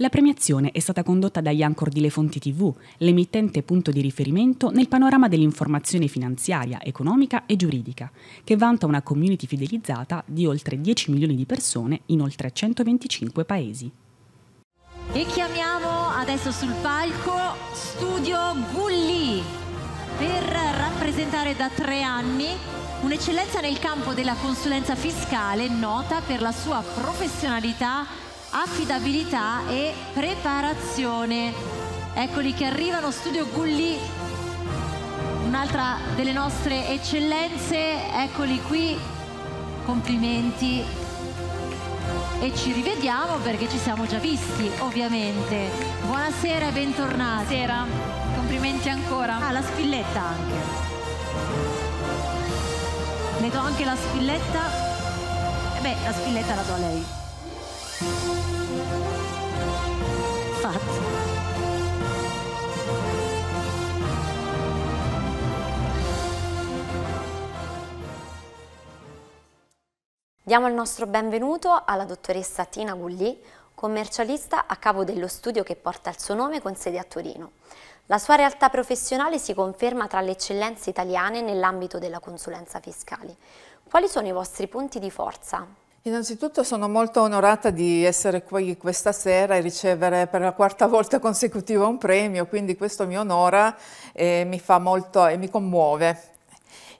La premiazione è stata condotta dagli Anchor di Le Fonti TV, l'emittente punto di riferimento nel panorama dell'informazione finanziaria, economica e giuridica, che vanta una community fidelizzata di oltre 10 milioni di persone in oltre 125 paesi. E chiamiamo adesso sul palco Studio Gulli per rappresentare da tre anni un'eccellenza nel campo della consulenza fiscale nota per la sua professionalità affidabilità e preparazione. Eccoli che arrivano, Studio Gulli, un'altra delle nostre eccellenze, eccoli qui, complimenti e ci rivediamo perché ci siamo già visti ovviamente. Buonasera e bentornati. Buonasera, complimenti ancora. Ah, la spilletta anche. Le do anche la spilletta. E eh beh, la spilletta la do a lei fatto. Diamo il nostro benvenuto alla dottoressa Tina Gulli, commercialista a capo dello studio che porta il suo nome con sede a Torino. La sua realtà professionale si conferma tra le eccellenze italiane nell'ambito della consulenza fiscale. Quali sono i vostri punti di forza? Innanzitutto sono molto onorata di essere qui questa sera e ricevere per la quarta volta consecutiva un premio, quindi questo mi onora e mi fa molto e mi commuove.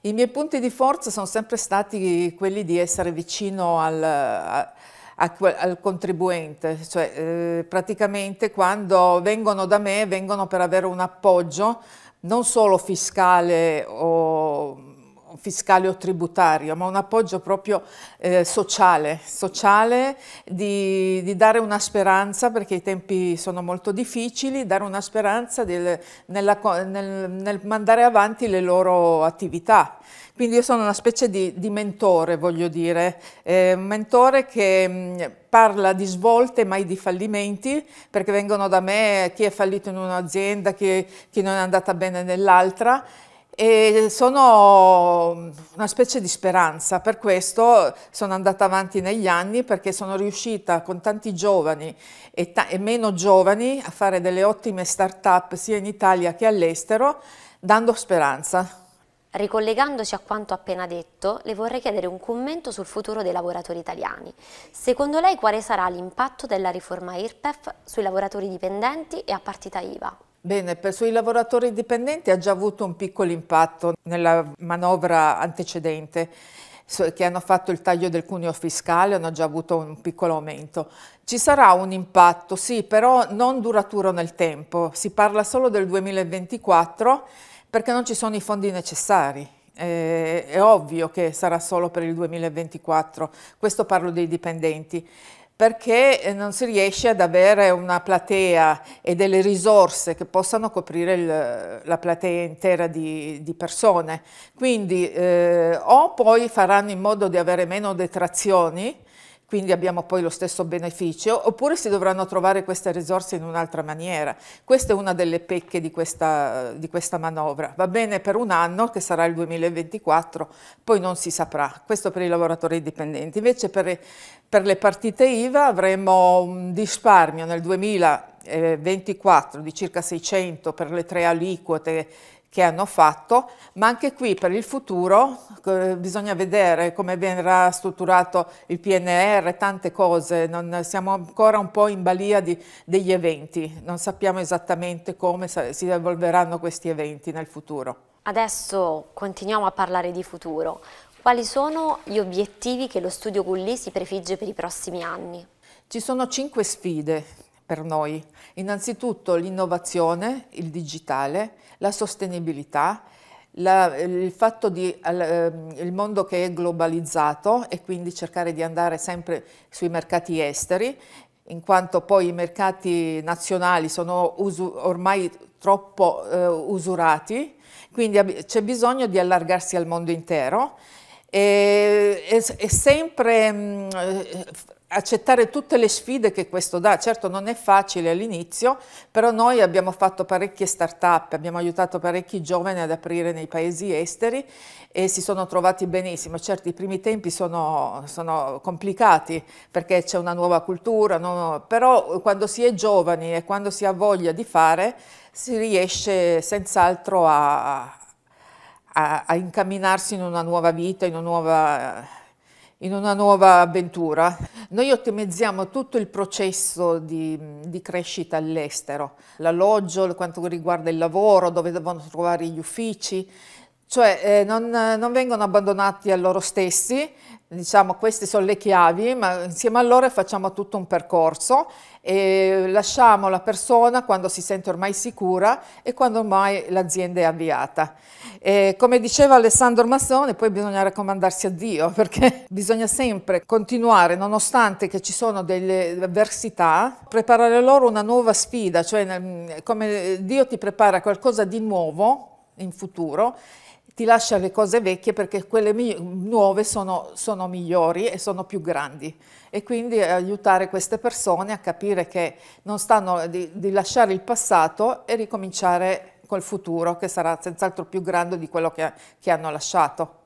I miei punti di forza sono sempre stati quelli di essere vicino al, a, a, al contribuente, cioè eh, praticamente quando vengono da me vengono per avere un appoggio non solo fiscale o fiscale o tributario, ma un appoggio proprio eh, sociale, sociale di, di, dare una speranza, perché i tempi sono molto difficili, dare una speranza del, nella, nel, nel, mandare avanti le loro attività. Quindi io sono una specie di, di mentore, voglio dire, eh, un mentore che mh, mm, parla di svolte mai di fallimenti, perché vengono da me chi è fallito in un'azienda, chi, chi non è andata bene nell'altra, e sono una specie di speranza, per questo sono andata avanti negli anni perché sono riuscita con tanti giovani e, ta e meno giovani a fare delle ottime start-up sia in Italia che all'estero, dando speranza. Ricollegandoci a quanto appena detto, le vorrei chiedere un commento sul futuro dei lavoratori italiani. Secondo lei quale sarà l'impatto della riforma IRPEF sui lavoratori dipendenti e a partita IVA? Bene, per, sui lavoratori dipendenti ha già avuto un piccolo impatto nella manovra antecedente che hanno fatto il taglio del cuneo fiscale hanno già avuto un piccolo aumento. Ci sarà un impatto, sì, però non duraturo nel tempo, si parla solo del 2024 perché non ci sono i fondi necessari. Eh, è ovvio che sarà solo per il 2024, questo parlo dei dipendenti perché eh, non si riesce ad avere una platea e delle risorse che possano coprire il, la platea intera di, di persone. Quindi eh, o poi faranno in modo di avere meno detrazioni, quindi abbiamo poi lo stesso beneficio, oppure si dovranno trovare queste risorse in un'altra maniera. Questa è una delle pecche di questa, di questa, manovra. Va bene per un anno, che sarà il 2024, poi non si saprà. Questo per i lavoratori dipendenti. Invece per, per le partite IVA avremo un risparmio nel 2024 di circa 600 per le tre aliquote che hanno fatto, ma anche qui per il futuro eh, bisogna vedere come verrà strutturato il PNR, tante cose, non, siamo ancora un po' in balia di, degli eventi, non sappiamo esattamente come si evolveranno questi eventi nel futuro. Adesso continuiamo a parlare di futuro. Quali sono gli obiettivi che lo studio Gulli si prefigge per i prossimi anni? Ci sono cinque sfide per noi. Innanzitutto l'innovazione, il digitale, la sostenibilità, la, il fatto di al, ehm, il mondo che è globalizzato e quindi cercare di andare sempre sui mercati esteri, in quanto poi i mercati nazionali sono ormai troppo eh, usurati, quindi c'è bisogno di allargarsi al mondo intero e, e, e sempre mh, mm, eh, accettare tutte le sfide che questo dà. Certo non è facile all'inizio, però noi abbiamo fatto parecchie start-up, abbiamo aiutato parecchi giovani ad aprire nei paesi esteri e si sono trovati benissimo. Certo i primi tempi sono, sono complicati perché c'è una nuova cultura, no? però quando si è giovani e quando si ha voglia di fare si riesce senz'altro a, a, a incamminarsi in una nuova vita, in una nuova in una nuova avventura. Noi ottimizziamo tutto il processo di, di crescita all'estero, l'alloggio, quanto riguarda il lavoro, dove devono trovare gli uffici, cioè eh, non, non, vengono abbandonati a loro stessi, diciamo queste sono le chiavi, ma insieme a loro facciamo tutto un percorso e lasciamo la persona quando si sente ormai sicura e quando ormai l'azienda è avviata. E come diceva Alessandro Massone, poi bisogna raccomandarsi a Dio perché bisogna sempre continuare, nonostante che ci sono delle avversità, preparare loro una nuova sfida, cioè come Dio ti prepara qualcosa di nuovo in futuro ti lascia le cose vecchie perché quelle nuove sono, sono migliori e sono più grandi e quindi aiutare queste persone a capire che non stanno di, di lasciare il passato e ricominciare col futuro che sarà senz'altro più grande di quello che, che hanno lasciato.